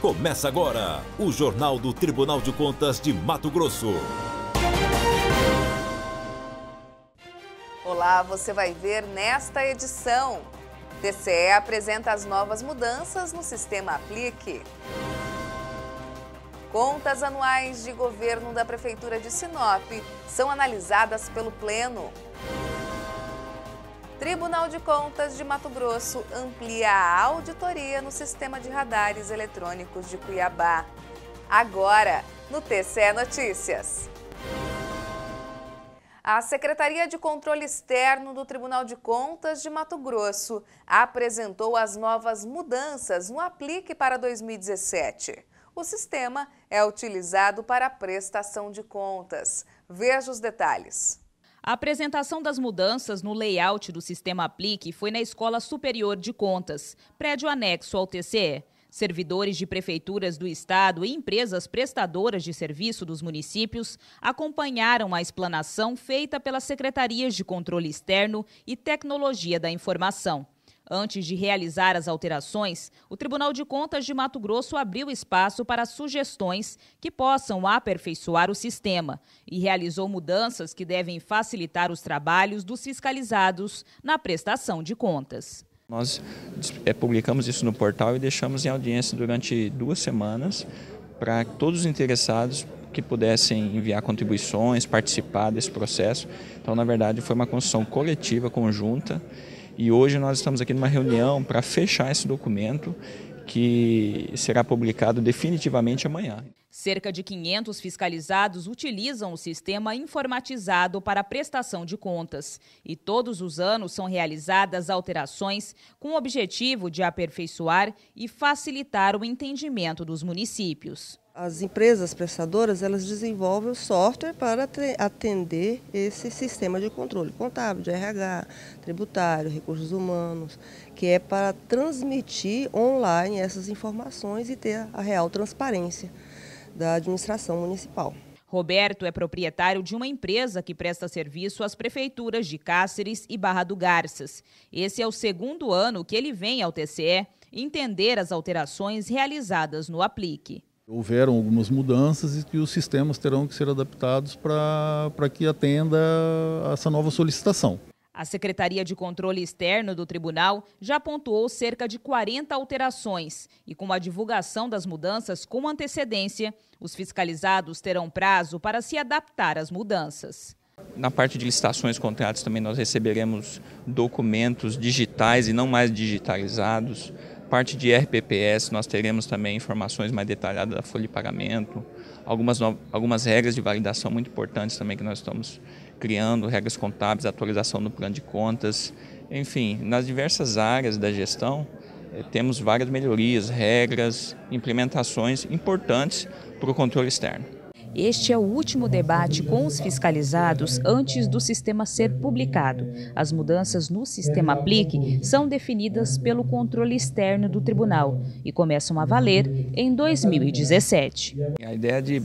Começa agora o Jornal do Tribunal de Contas de Mato Grosso. Olá, você vai ver nesta edição. TCE apresenta as novas mudanças no sistema Aplique. Contas anuais de governo da Prefeitura de Sinop são analisadas pelo Pleno. Tribunal de Contas de Mato Grosso amplia a auditoria no sistema de radares eletrônicos de Cuiabá. Agora, no TCE Notícias. A Secretaria de Controle Externo do Tribunal de Contas de Mato Grosso apresentou as novas mudanças no aplique para 2017. O sistema é utilizado para prestação de contas. Veja os detalhes. A apresentação das mudanças no layout do sistema Aplique foi na Escola Superior de Contas, prédio anexo ao TCE. Servidores de prefeituras do estado e empresas prestadoras de serviço dos municípios acompanharam a explanação feita pelas secretarias de Controle Externo e Tecnologia da Informação. Antes de realizar as alterações, o Tribunal de Contas de Mato Grosso abriu espaço para sugestões que possam aperfeiçoar o sistema e realizou mudanças que devem facilitar os trabalhos dos fiscalizados na prestação de contas. Nós eh, publicamos isso no portal e deixamos em audiência durante duas semanas para todos os interessados que pudessem enviar contribuições, participar desse processo. Então, na verdade, foi uma construção coletiva, conjunta. E hoje nós estamos aqui numa reunião para fechar esse documento que será publicado definitivamente amanhã. Cerca de 500 fiscalizados utilizam o sistema informatizado para prestação de contas. E todos os anos são realizadas alterações com o objetivo de aperfeiçoar e facilitar o entendimento dos municípios as empresas prestadoras elas desenvolvem o software para atender esse sistema de controle contábil, de RH, tributário, recursos humanos, que é para transmitir online essas informações e ter a real transparência da administração municipal. Roberto é proprietário de uma empresa que presta serviço às prefeituras de Cáceres e Barra do Garças. Esse é o segundo ano que ele vem ao TCE entender as alterações realizadas no aplique. Houveram algumas mudanças e que os sistemas terão que ser adaptados para que atenda a essa nova solicitação. A Secretaria de Controle Externo do Tribunal já pontuou cerca de 40 alterações e, com a divulgação das mudanças com antecedência, os fiscalizados terão prazo para se adaptar às mudanças. Na parte de licitações e contratos também nós receberemos documentos digitais e não mais digitalizados. Parte de RPPS, nós teremos também informações mais detalhadas da folha de pagamento, algumas, algumas regras de validação muito importantes também que nós estamos criando, regras contábeis, atualização do plano de contas. Enfim, nas diversas áreas da gestão, eh, temos várias melhorias, regras, implementações importantes para o controle externo. Este é o último debate com os fiscalizados antes do sistema ser publicado. As mudanças no sistema aplique são definidas pelo controle externo do tribunal e começam a valer em 2017. A ideia de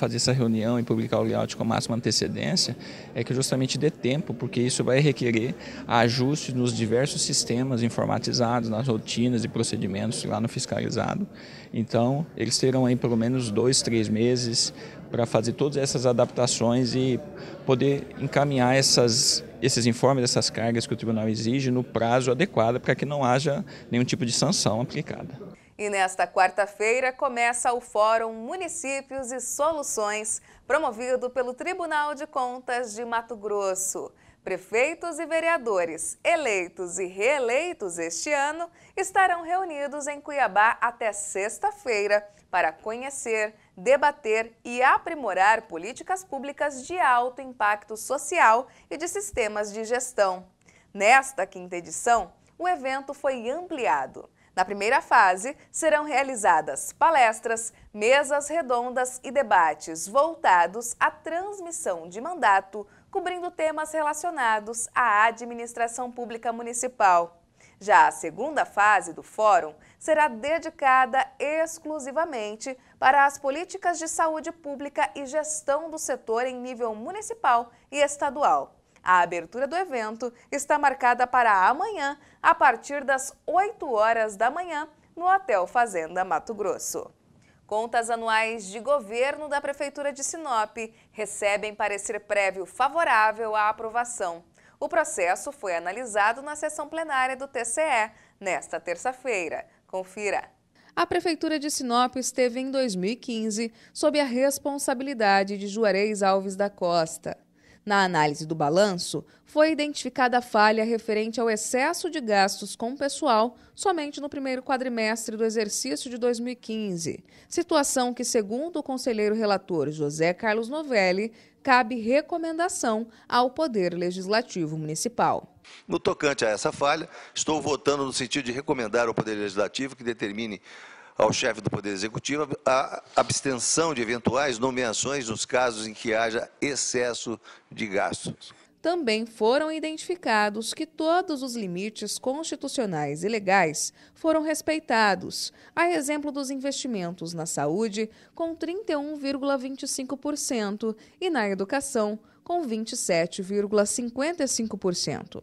fazer essa reunião e publicar o layout com a máxima antecedência é que justamente dê tempo, porque isso vai requerer ajustes nos diversos sistemas informatizados, nas rotinas e procedimentos lá no fiscalizado. Então, eles terão aí pelo menos dois, três meses para fazer todas essas adaptações e poder encaminhar essas, esses informes, essas cargas que o tribunal exige no prazo adequado para que não haja nenhum tipo de sanção aplicada. E nesta quarta-feira começa o Fórum Municípios e Soluções, promovido pelo Tribunal de Contas de Mato Grosso. Prefeitos e vereadores eleitos e reeleitos este ano estarão reunidos em Cuiabá até sexta-feira para conhecer, debater e aprimorar políticas públicas de alto impacto social e de sistemas de gestão. Nesta quinta edição, o evento foi ampliado. Na primeira fase, serão realizadas palestras, mesas redondas e debates voltados à transmissão de mandato, cobrindo temas relacionados à administração pública municipal. Já a segunda fase do fórum será dedicada exclusivamente para as políticas de saúde pública e gestão do setor em nível municipal e estadual. A abertura do evento está marcada para amanhã, a partir das 8 horas da manhã, no Hotel Fazenda Mato Grosso. Contas anuais de governo da Prefeitura de Sinop recebem parecer prévio favorável à aprovação. O processo foi analisado na sessão plenária do TCE nesta terça-feira. Confira. A Prefeitura de Sinop esteve em 2015 sob a responsabilidade de Juarez Alves da Costa. Na análise do balanço, foi identificada a falha referente ao excesso de gastos com pessoal somente no primeiro quadrimestre do exercício de 2015, situação que, segundo o conselheiro relator José Carlos Novelli, cabe recomendação ao Poder Legislativo Municipal. No tocante a essa falha, estou votando no sentido de recomendar ao Poder Legislativo que determine ao chefe do Poder Executivo a abstenção de eventuais nomeações nos casos em que haja excesso de gastos. Também foram identificados que todos os limites constitucionais e legais foram respeitados, a exemplo dos investimentos na saúde, com 31,25%, e na educação, com 27,55%.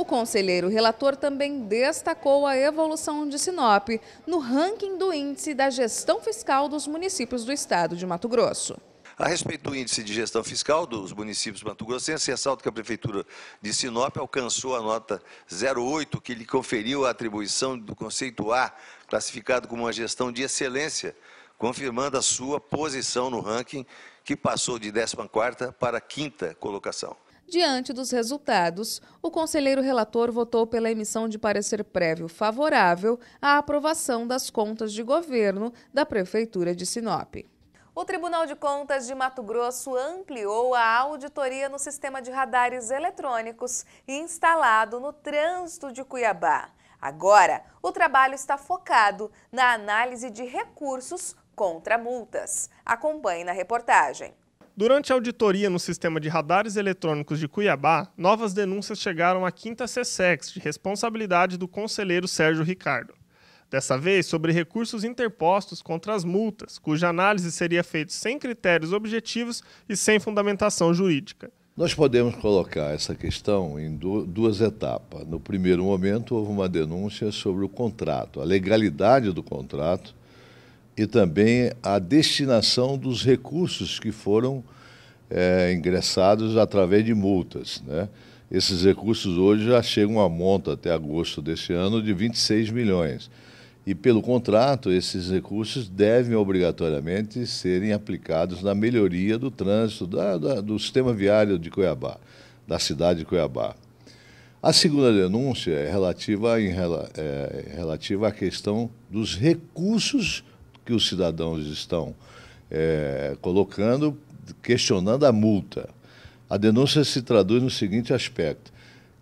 O conselheiro relator também destacou a evolução de Sinop no ranking do Índice da Gestão Fiscal dos Municípios do Estado de Mato Grosso. A respeito do índice de gestão fiscal dos municípios mato-grossenses, ressalto que a Prefeitura de Sinop alcançou a nota 08, que lhe conferiu a atribuição do conceito A, classificado como uma gestão de excelência, confirmando a sua posição no ranking, que passou de 14ª para 5 colocação. Diante dos resultados, o conselheiro relator votou pela emissão de parecer prévio favorável à aprovação das contas de governo da Prefeitura de Sinop. O Tribunal de Contas de Mato Grosso ampliou a auditoria no sistema de radares eletrônicos instalado no trânsito de Cuiabá. Agora, o trabalho está focado na análise de recursos contra multas. Acompanhe na reportagem. Durante a auditoria no sistema de radares eletrônicos de Cuiabá, novas denúncias chegaram à quinta CSEX de responsabilidade do conselheiro Sérgio Ricardo. Dessa vez, sobre recursos interpostos contra as multas, cuja análise seria feita sem critérios objetivos e sem fundamentação jurídica. Nós podemos colocar essa questão em duas etapas. No primeiro momento, houve uma denúncia sobre o contrato, a legalidade do contrato e também a destinação dos recursos que foram é, ingressados através de multas. Né? Esses recursos hoje já chegam a monta até agosto deste ano de 26 milhões. E, pelo contrato, esses recursos devem obrigatoriamente serem aplicados na melhoria do trânsito, da, da, do sistema viário de Cuiabá, da cidade de Cuiabá. A segunda denúncia é relativa, em, é, relativa à questão dos recursos que os cidadãos estão é, colocando, questionando a multa. A denúncia se traduz no seguinte aspecto: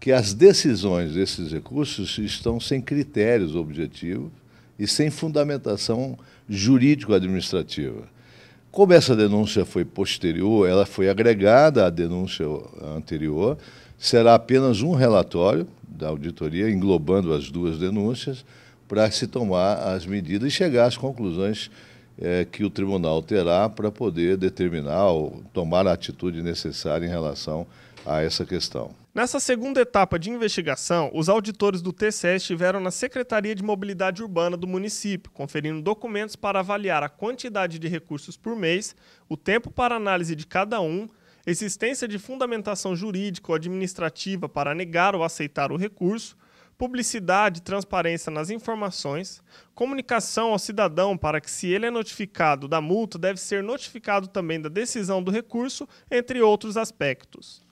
que as decisões desses recursos estão sem critérios objetivos e sem fundamentação jurídico-administrativa. Como essa denúncia foi posterior, ela foi agregada à denúncia anterior, será apenas um relatório da auditoria englobando as duas denúncias para se tomar as medidas e chegar às conclusões é, que o tribunal terá para poder determinar ou tomar a atitude necessária em relação a essa questão. Nessa segunda etapa de investigação, os auditores do TCE estiveram na Secretaria de Mobilidade Urbana do município, conferindo documentos para avaliar a quantidade de recursos por mês, o tempo para análise de cada um, existência de fundamentação jurídica ou administrativa para negar ou aceitar o recurso, publicidade e transparência nas informações, comunicação ao cidadão para que, se ele é notificado da multa, deve ser notificado também da decisão do recurso, entre outros aspectos.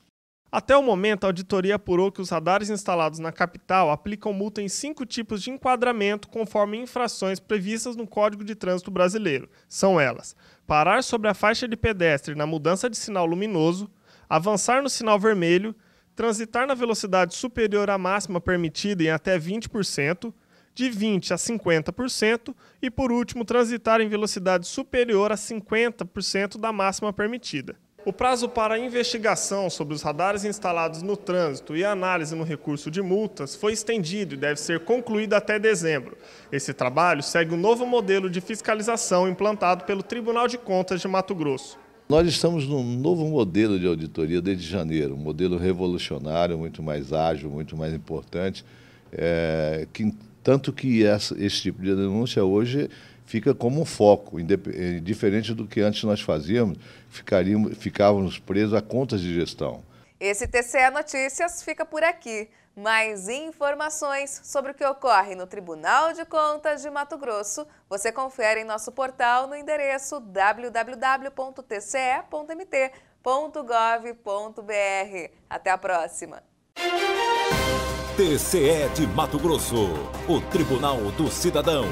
Até o momento, a auditoria apurou que os radares instalados na capital aplicam multa em cinco tipos de enquadramento conforme infrações previstas no Código de Trânsito Brasileiro. São elas: parar sobre a faixa de pedestre na mudança de sinal luminoso, avançar no sinal vermelho, transitar na velocidade superior à máxima permitida em até 20%, de 20 a 50% e por último transitar em velocidade superior a 50% da máxima permitida. O prazo para investigação sobre os radares instalados no trânsito e análise no recurso de multas foi estendido e deve ser concluído até dezembro. Esse trabalho segue o um novo modelo de fiscalização implantado pelo Tribunal de Contas de Mato Grosso. Nós estamos num novo modelo de auditoria desde janeiro, um modelo revolucionário, muito mais ágil, muito mais importante, é, que, tanto que essa, esse tipo de denúncia hoje fica como um foco, é, diferente do que antes nós fazíamos, ficaríamos, ficávamos presos a contas de gestão. Esse TCE Notícias fica por aqui. Mais informações sobre o que ocorre no Tribunal de Contas de Mato Grosso você confere em nosso portal no endereço www.tce.mt.gov.br. Até a próxima! TCE de Mato Grosso, o Tribunal do Cidadão.